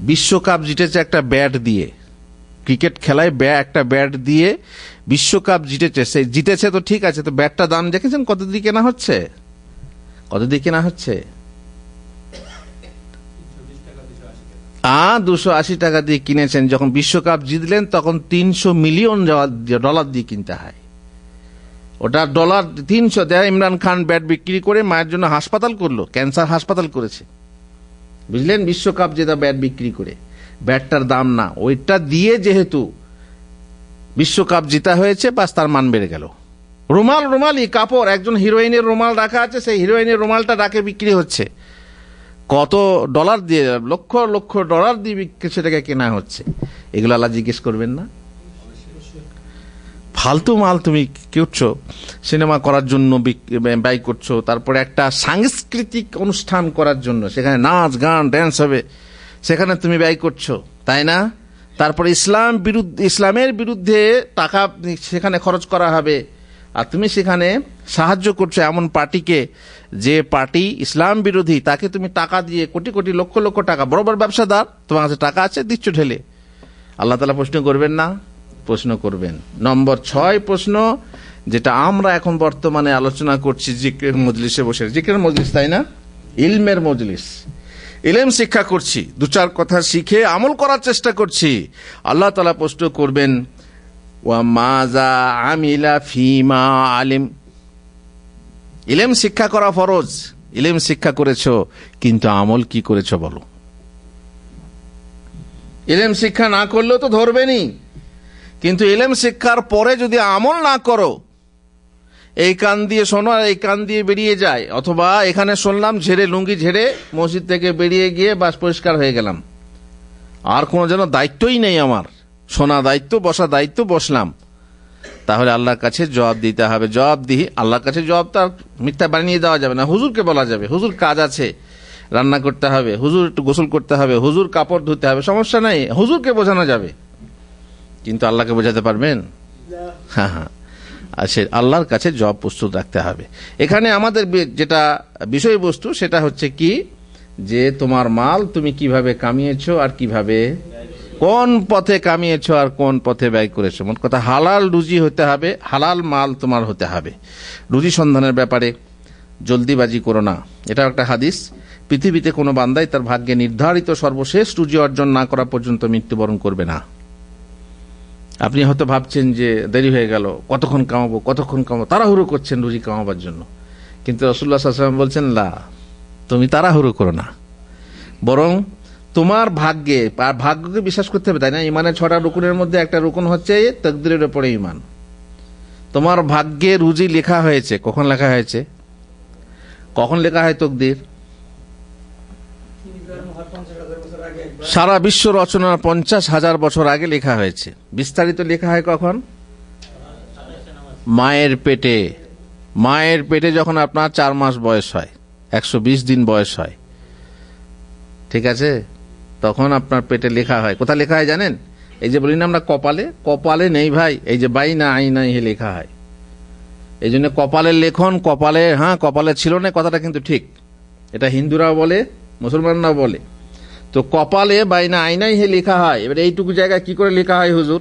বিশ্বকাপ জিতেছে একটা ব্যাট দিয়ে ক্রিকেট খেলায় ব্যা একটা ব্যাট দিয়ে বিশ্বকাপ জিতেছে সে জিতেছে তো ঠিক আছে তো ব্যাটটা দাম দেখেছেন কত দিয়ে কেনা হচ্ছে কত দিয়ে কেনা হচ্ছে আ দুশো আশি টাকা দিয়ে কিনেছেন যখন বিশ্বকাপ জিতলেন তখন তিনশো মিলিয়ন ডলার দিয়ে কিনতে হয় ওটা ডলার তিনশো দেয় ইমরান খান ব্যাট বিক্রি করে মায়ের জন্য হাসপাতাল করলো ক্যান্সার হাসপাতাল করেছে বুঝলেন বিশ্বকাপ যেটা ব্যাট বিক্রি করে ব্যাটটার দাম না ওইটা দিয়ে যেহেতু বিশ্বকাপ জিতা হয়েছে বাস তার মান বেড়ে গেল রুমাল রুমালই কাপড় একজন হিরোইনের রুমাল রাখা আছে সেই হিরোইনের রুমালটা ডাকে বিক্রি হচ্ছে কত ডলার দিয়ে লক্ষ লক্ষ ডলার দিয়ে সেটাকে কেনা হচ্ছে এগুলো আল্লাহ জিজ্ঞেস করবেন না ফালতু মাল তুমি করছো সিনেমা করার জন্য ব্যয় করছো তারপরে একটা সাংস্কৃতিক অনুষ্ঠান করার জন্য সেখানে নাচ গান ড্যান্স হবে সেখানে তুমি ব্যয় করছো তাই না তারপর ইসলাম বিরুদ্ধে ইসলামের বিরুদ্ধে টাকা সেখানে খরচ করা হবে আর তুমি সেখানে সাহায্য করছো এমন পার্টিকে যে পার্টি ইসলাম বিরোধী তাকে তুমি টাকা দিয়ে কোটি কোটি লক্ষ লক্ষ টাকা বড় বড় ব্যবসাদার তোমার কাছে টাকা আছে দিচ্ছ ঢেলে আল্লাহ তালা প্রশ্ন করবেন না প্রশ্ন করবেন নম্বর ছয় প্রশ্ন যেটা আমরা এখন বর্তমানে আলোচনা করছি জিকের মজলিসে বসে জিকের মজলিস তাই না ইলমের মজলিস ইলেম শিক্ষা করছি দু চার কথা শিখে আমল করার চেষ্টা করছি আল্লাহ তালা প্রশ্ন করবেন ওয়া মাজা আমিলা ফিমা আলিম ইলেম শিক্ষা করা ফরজ ইলেম শিক্ষা করেছ কিন্তু আমল কি করেছ বলো ইলেম শিক্ষা না করলেও তো ধরবেনি কিন্তু ইলেম শিক্ষার পরে যদি আমল না করো এই কান দিয়ে শোনো আর এই কান দিয়ে বেরিয়ে যায় অথবা এখানে শুনলাম ঝেড়ে লুঙ্গি ঝেড়ে মসজিদ থেকে বেরিয়ে গিয়ে বাস পরিষ্কার হয়ে গেলাম আর কোনো যেন দায়িত্বই নেই আমার শোনা দায়িত্ব বসা দায়িত্ব বসলাম তাহলে আল্লাহর কাছে জবাব দিতে হবে জবাব দিই আল্লাহর কাছে জবাব তার মিথ্যা বানিয়ে দেওয়া যাবে না হুজুরকে বলা যাবে হুজুর কাজ আছে রান্না করতে হবে হুজুর একটু গোসল করতে হবে হুজুর কাপড় ধুতে হবে সমস্যা নাই হুজুরকে বোঝানো যাবে কিন্তু আল্লাহকে বোঝাতে পারবেন হ্যাঁ হ্যাঁ সে আল্লাহর কাছে জবাব প্রস্তুত রাখতে হবে এখানে আমাদের যেটা বিষয়বস্তু সেটা হচ্ছে কি যে তোমার মাল তুমি কিভাবে কামিয়েছ আর কিভাবে কোন পথে কামিয়েছ আর কোন পথে ব্যয় করেছো মোট কথা হালাল রুজি হতে হবে হালাল মাল তোমার হতে হবে রুজি সন্ধানের ব্যাপারে জলদিবাজি করো না এটা একটা হাদিস পৃথিবীতে কোনো বান্দাই তার ভাগ্যে নির্ধারিত সর্বশেষ রুজি অর্জন না করা পর্যন্ত মৃত্যুবরণ করবে না আপনি হয়তো ভাবছেন যে দেরি হয়ে গেল কতক্ষণ কামাবো কতক্ষণ কামাবো তাড়াহুড়ো করছেন রুজি কামাবার জন্য কিন্তু রসুল্লাহ আসলাম বলছেন লা তুমি তাড়াহুড়ো করো না বরং তোমার ভাগ্যে আর ভাগ্যকে বিশ্বাস করতে হবে তাই না ইমানের ছটা রুকুনের মধ্যে একটা রুকুন হচ্ছে তকদিরের ওপরে ইমান তোমার ভাগ্যে রুজি লেখা হয়েছে কখন লেখা হয়েছে কখন লেখা হয় তকদির সারা বিশ্ব রচনা পঞ্চাশ হাজার বছর আগে লেখা হয়েছে বিস্তারিত লেখা হয় কখন মায়ের পেটে মায়ের পেটে যখন আপনার চার মাস বয়স হয় একশো দিন বয়স হয় ঠিক আছে তখন আপনার পেটে লেখা হয় কোথায় লেখা হয় জানেন এই যে বলি না আমরা কপালে কপালে নেই ভাই এই যে বাই না আই নাই লেখা হয় এই জন্য কপালের লেখন কপালে হ্যাঁ কপালে ছিল না কথাটা কিন্তু ঠিক এটা হিন্দুরাও বলে মুসলমানরাও বলে তো কপালে বাইনা আয়নাই হে লেখা হয় এবার এইটুকু জায়গায় কি করে লেখা হয় হুজুর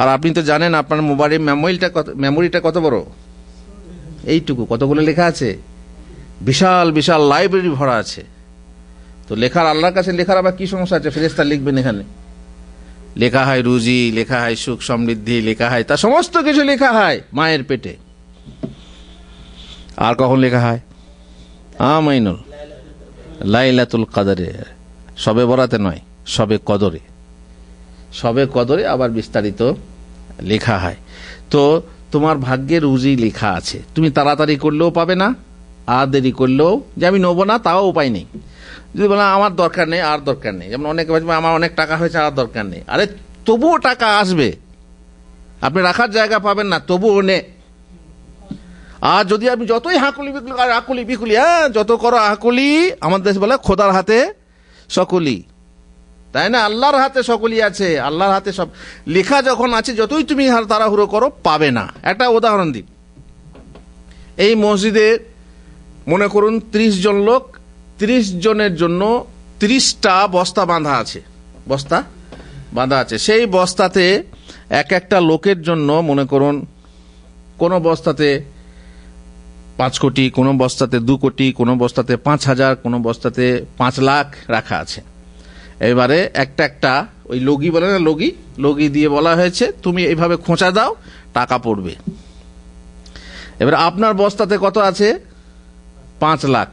আর আপনি তো জানেন আপনার মোবাইলের মেমোরিটা কত মেমোরিটা কত বড় এইটুকু কতগুলো লেখা আছে বিশাল বিশাল লাইব্রেরি ভরা আছে তো লেখার আল্লাহর কাছে লেখার আবার কি সমস্যা আছে ফেরেস্তা লিখবেন এখানে লেখা হয় রুজি লেখা হয় সুখ সমৃদ্ধি লেখা হয় তা সমস্ত কিছু লেখা হয় মায়ের পেটে আর কখন লেখা হয় আমাইনুল লাইলাতুল কাদারে সবে বরাতে নয় সবে কদরে সবে কদরে আবার বিস্তারিত লেখা হয় তো তোমার ভাগ্যে রুজি লেখা আছে তুমি তাড়াতাড়ি করলেও পাবে না আর দেরি করলেও যে আমি নেবো না তাও উপায় নেই যদি বলে আমার দরকার নেই আর দরকার নেই যেমন অনেকে আমার অনেক টাকা হয়েছে আর দরকার নেই আরে তবুও টাকা আসবে আপনি রাখার জায়গা পাবেন না তবুও নে আর যদি আপনি যতই হাঁকুলি বিকুলি আর আকুলি বিকুলি হ্যাঁ যত করো হাঁকুলি আমাদের দেশ বলে খোদার হাতে সকলই তাই না আল্লাহর হাতে সকলই আছে আল্লাহর হাতে সব লেখা যখন আছে যতই তুমি তাড়াহুড়ো করো পাবে না একটা উদাহরণ দিই এই মসজিদে মনে করুন ত্রিশ জন লোক ত্রিশ জনের জন্য ত্রিশটা বস্তা বাঁধা আছে বস্তা বাঁধা আছে সেই বস্তাতে এক একটা লোকের জন্য মনে করুন কোনো বস্তাতে পাঁচ কোটি কোনো বস্তাতে দু কোটি কোনো বস্তাতে পাঁচ হাজার কোনো বস্তাতে পাঁচ লাখ রাখা আছে এবারে একটা একটা ওই লগি বলে না লগি লগি দিয়ে বলা হয়েছে তুমি এইভাবে খোঁচা দাও টাকা পড়বে এবার আপনার বস্তাতে কত আছে পাঁচ লাখ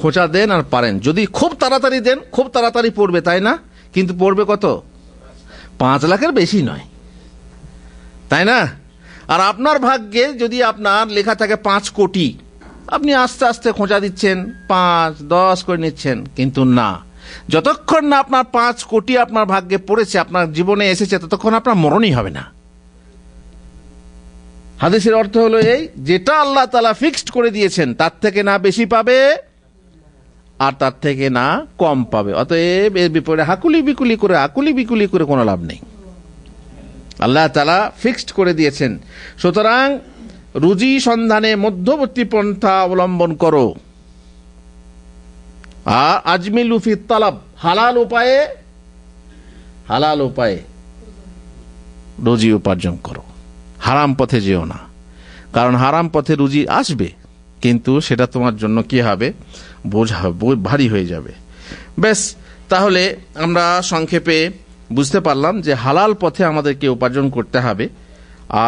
খোঁচা দেন আর পারেন যদি খুব তাড়াতাড়ি দেন খুব তাড়াতাড়ি পড়বে তাই না কিন্তু পড়বে কত পাঁচ লাখের বেশি নয় তাই না আর আপনার ভাগ্যে যদি আপনার লেখা থাকে পাঁচ কোটি আপনি আস্তে আস্তে খোঁজা দিচ্ছেন পাঁচ দশ করে নিচ্ছেন কিন্তু না যতক্ষণ না আপনার পাঁচ কোটি আপনার ভাগ্যে পড়েছে আপনার জীবনে এসেছে ততক্ষণ আপনার মরণই হবে না হাদিসের অর্থ হলো এই যেটা আল্লাহ তালা ফিক্সড করে দিয়েছেন তার থেকে না বেশি পাবে আর তার থেকে না কম পাবে অতএব এর বিপরে হাকুলি বিকুলি করে আকুলি বিকুলি করে কোনো লাভ নেই আল্লাহ তালা ফিক্সড করে দিয়েছেন সুতরাং রুজি সন্ধানে মধ্যবর্তী পন্থা অবলম্বন করো আর আজমিল উফি তালাব হালাল উপায়ে হালাল উপায়ে রুজি উপার্জন করো হারাম পথে যেও না কারণ হারাম পথে রুজি আসবে কিন্তু সেটা তোমার জন্য কি হবে বোঝা ভারী হয়ে যাবে ব্যাস তাহলে আমরা সংক্ষেপে বুঝতে পারলাম যে হালাল পথে আমাদেরকে উপার্জন করতে হবে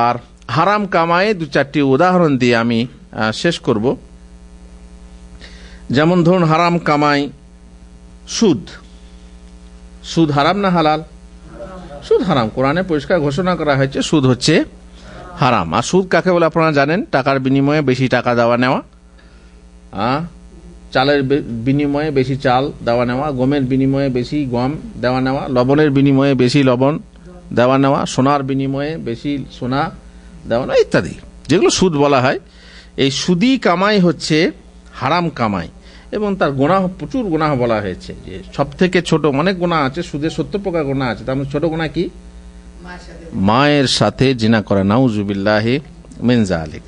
আর হারাম কামায় দু চারটি উদাহরণ দিয়ে আমি শেষ করব যেমন ধরুন হারাম কামাই সুদ সুদ হারাম না হালাল সুদ হারাম কোরআনে পরিষ্কার ঘোষণা করা হয়েছে সুদ হচ্ছে হারাম আর সুদ কাকে বলে আপনারা জানেন টাকার বিনিময়ে বেশি টাকা দেওয়া নেওয়া চালের বিনিময়ে বেশি চাল দেওয়া নেওয়া গমের বিনিময়ে বেশি গম দেওয়া নেওয়া লবণের বিনিময়ে বেশি লবণ দেওয়া নেওয়া সোনার বিনিময়ে বেশি সোনা দেওয়া নেওয়া ইত্যাদি যেগুলো সুদ বলা হয় এই সুদি কামাই হচ্ছে হারাম কামাই এবং তার গোনাহ প্রচুর গোনাহ বলা হয়েছে যে সব থেকে ছোট অনেক গোনা আছে সুদের সত্তর প্রকার গোনা আছে তার ছোট গোনা কি মায়ের সাথে জিনা করা নাউজুবিল্লাহ মিনজা আলিক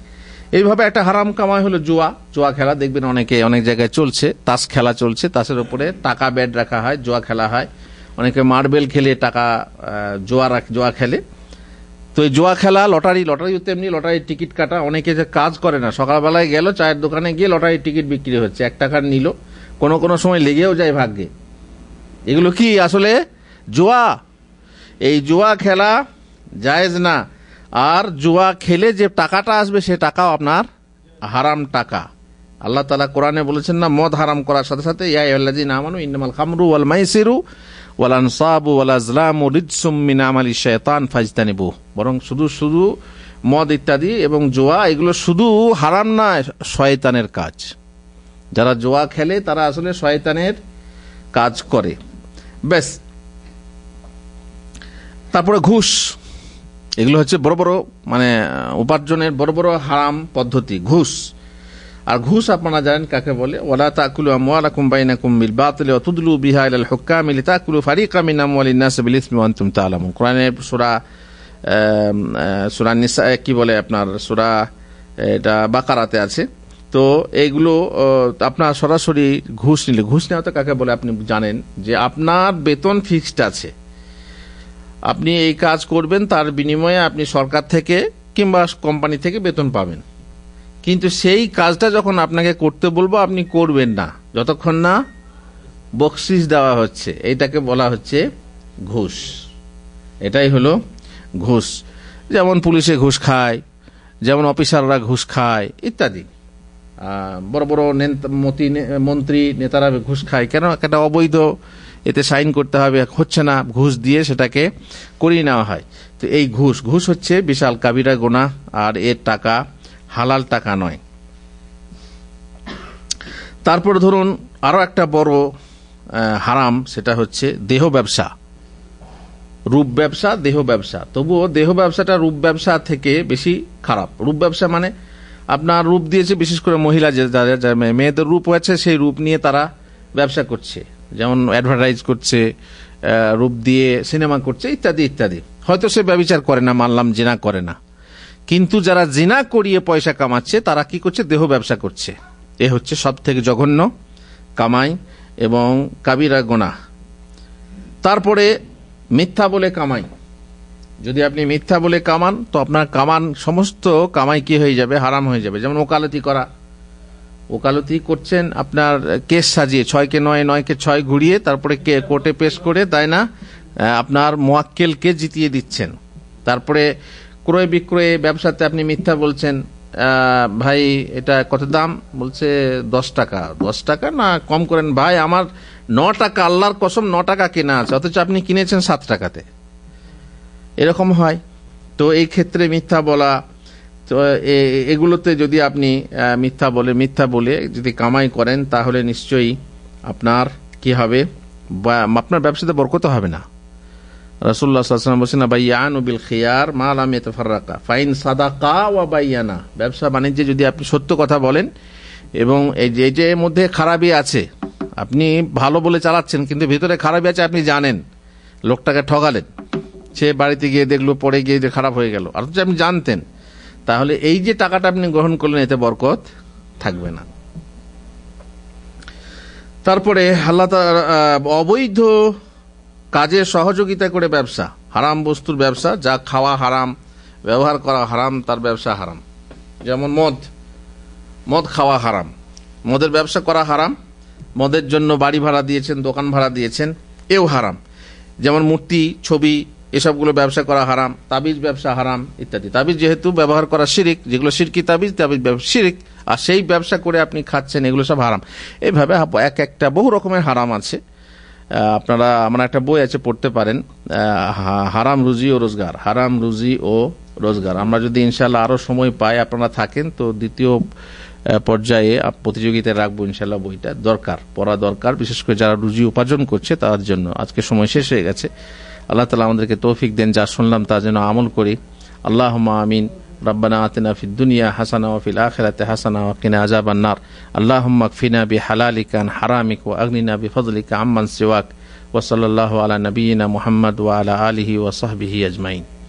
এইভাবে একটা হারাম কামাই হলো জুয়া জুয়া খেলা দেখবেন অনেকে অনেক জায়গায় চলছে তাস খেলা চলছে তাসের উপরে টাকা ব্যাট রাখা হয় জুয়া খেলা হয় অনেকে মার্বেল খেলে টাকা জোয়া রাখ জোয়া খেলে তো এই জোয়া খেলা লটারি লটারি তেমনি লটারির টিকিট কাটা অনেকে যে কাজ করে না সকালবেলায় গেল চায়ের দোকানে গিয়ে লটারির টিকিট বিক্রি হচ্ছে এক টাকার নিল কোনো কোনো সময় লেগেও যায় ভাগ্যে এগুলো কি আসলে জোয়া এই জোয়া খেলা জায়েজ না আর জুয়া খেলে যে টাকাটা আসবে সে টাকাও আপনার হারাম টাকা আল্লাহ তালা কোরআনে বলেছেন না মদ হারাম করার সাথে সাথে ইয়াল্লাজি না মানু ইন্নামাল খামরু ওয়াল মাইসিরু ওয়াল আনসাবু ওয়াল আজলামু রিজসুম মিন আমালি শয়তান ফাজতানিবু বরং শুধু শুধু মদ ইত্যাদি এবং জোয়া এগুলো শুধু হারাম না শয়তানের কাজ যারা জোয়া খেলে তারা আসলে শয়তানের কাজ করে ব্যাস তারপরে ঘুষ এগুলো হচ্ছে বড় বড় মানে উপার্জনের বড় বড় হারাম পদ্ধতি ঘুষ আর ঘুষ আপনারা জানেন কাকে বলে ওলা তাকুলু আমওয়ালাকুম বাইনাকুম বিল বাতিল ওয়া তুদলু বিহা ইলাল হুক্কামি লিতাকুলু ফারিকাম মিন আমওয়ালিন নাস বিল ইসমি ওয়া আনতুম তা'লামুন কোরআনে সূরা সূরা নিসা কি বলে আপনার সূরা এটা বাকারাতে আছে তো এইগুলো আপনার সরাসরি ঘুষ নিলে ঘুষ নেওয়া তো কাকে বলে আপনি জানেন যে আপনার বেতন ফিক্সড আছে আপনি এই কাজ করবেন তার বিনিময়ে আপনি সরকার থেকে কিংবা কোম্পানি থেকে বেতন পাবেন কিন্তু সেই কাজটা যখন আপনাকে করতে বলবো আপনি করবেন না যতক্ষণ না বকশিস দেওয়া হচ্ছে এইটাকে বলা হচ্ছে ঘুষ এটাই হলো ঘুষ যেমন পুলিশে ঘুষ খায় যেমন অফিসাররা ঘুষ খায় ইত্যাদি বড় বড় মতি মন্ত্রী নেতারা ঘুষ খায় কেন একটা অবৈধ এতে সাইন করতে হবে হচ্ছে না ঘুষ দিয়ে সেটাকে করিয়ে নেওয়া হয় তো এই ঘুষ ঘুষ হচ্ছে বিশাল কাবিরা গোনা আর এর টাকা হালাল টাকা নয় তারপর ধরুন আরও একটা বড় হারাম সেটা হচ্ছে দেহ ব্যবসা রূপ ব্যবসা দেহ ব্যবসা তবুও দেহ ব্যবসাটা রূপ ব্যবসা থেকে বেশি খারাপ রূপ ব্যবসা মানে আপনার রূপ দিয়েছে বিশেষ করে মহিলা যে মেয়েদের রূপ হয়েছে সেই রূপ নিয়ে তারা ব্যবসা করছে যেমন অ্যাডভার্টাইজ করছে রূপ দিয়ে সিনেমা করছে ইত্যাদি ইত্যাদি হয়তো সে ব্যবচার করে না মানলাম জিনা করে না কিন্তু যারা জিনা করিয়ে পয়সা কামাচ্ছে তারা কি করছে দেহ ব্যবসা করছে এ হচ্ছে সব থেকে জঘন্য কামাই এবং কাবিরা গোনা তারপরে মিথ্যা বলে কামাই যদি আপনি মিথ্যা বলে কামান তো আপনার কামান সমস্ত কামাই কি হয়ে যাবে হারাম হয়ে যাবে যেমন ওকালতি করা ওকালতি করছেন আপনার কেস সাজিয়ে ছয়কে নয় নয়কে ছয় ঘুরিয়ে তারপরে কোর্টে পেশ করে তাই না আপনার মোয়াক্কেলকে জিতিয়ে দিচ্ছেন তারপরে ক্রয় বিক্রয়ে ব্যবসাতে আপনি মিথ্যা বলছেন ভাই এটা কত দাম বলছে দশ টাকা দশ টাকা না কম করেন ভাই আমার ন টাকা আল্লাহর কসম ন টাকা কেনা আছে অথচ আপনি কিনেছেন সাত টাকাতে এরকম হয় তো এই ক্ষেত্রে মিথ্যা বলা তো এগুলোতে যদি আপনি মিথ্যা বলে মিথ্যা বলে যদি কামাই করেন তাহলে নিশ্চয়ই আপনার কি হবে আপনার ব্যবসাতে বরকত হবে না রসুল্লাহ বাইয়ান ফাইন বাইয়ানা ব্যবসা বাণিজ্যে যদি আপনি সত্য কথা বলেন এবং এই যে যে মধ্যে খারাপই আছে আপনি ভালো বলে চালাচ্ছেন কিন্তু ভিতরে খারাপই আছে আপনি জানেন লোকটাকে ঠকালেন সে বাড়িতে গিয়ে দেখলো পরে গিয়ে খারাপ হয়ে গেল আর আপনি জানতেন তাহলে এই যে টাকাটা আপনি গ্রহণ করলেন এতে বরকত থাকবে না তারপরে আল্লাহ অবৈধ কাজে সহযোগিতা করে ব্যবসা হারাম বস্তুর ব্যবসা যা খাওয়া হারাম ব্যবহার করা হারাম তার ব্যবসা হারাম যেমন মদ মদ খাওয়া হারাম মদের ব্যবসা করা হারাম মদের জন্য বাড়ি ভাড়া দিয়েছেন দোকান ভাড়া দিয়েছেন এও হারাম যেমন মূর্তি ছবি এসবগুলো ব্যবসা করা হারাম তাবিজ ব্যবসা হারাম ইত্যাদি তাবিজ যেহেতু ব্যবহার করা শিরিক যেগুলো শিরকি তাবিজ তাবিজ শিরিক আর সেই ব্যবসা করে আপনি খাচ্ছেন এগুলো সব হারাম এইভাবে এক একটা বহু রকমের হারাম আছে আপনারা আমার একটা বই আছে পড়তে পারেন হারাম রুজি ও রোজগার হারাম রুজি ও রোজগার আমরা যদি ইনশাল্লাহ আরও সময় পাই আপনারা থাকেন তো দ্বিতীয় পর্যায়ে প্রতিযোগিতায় রাখবো ইনশাল্লাহ বইটা দরকার পড়া দরকার বিশেষ করে যারা রুজি উপার্জন করছে তার জন্য আজকে সময় শেষ হয়ে গেছে আল্লাহ তালা আমাদেরকে তৌফিক দেন যা শুনলাম তা যেন আমল করি আল্লাহ আমিন রব্বানা আতিনা ফিদ দুনিয়া হাসানা ওয়াফিল আখিরাতে হাসানা ওয়া কিনা আযাবান আল্লাহ আল্লাহুম্মা কফিনা বিহালালিকা আন হারামিক ওয়া আগনিনা বিফadlika আম্মান সিওয়াক ওয়া সাল্লাল্লাহু আলা নাবিয়িনা মুহাম্মদ ওয়া আলা আলিহি ওয়া আজমাইন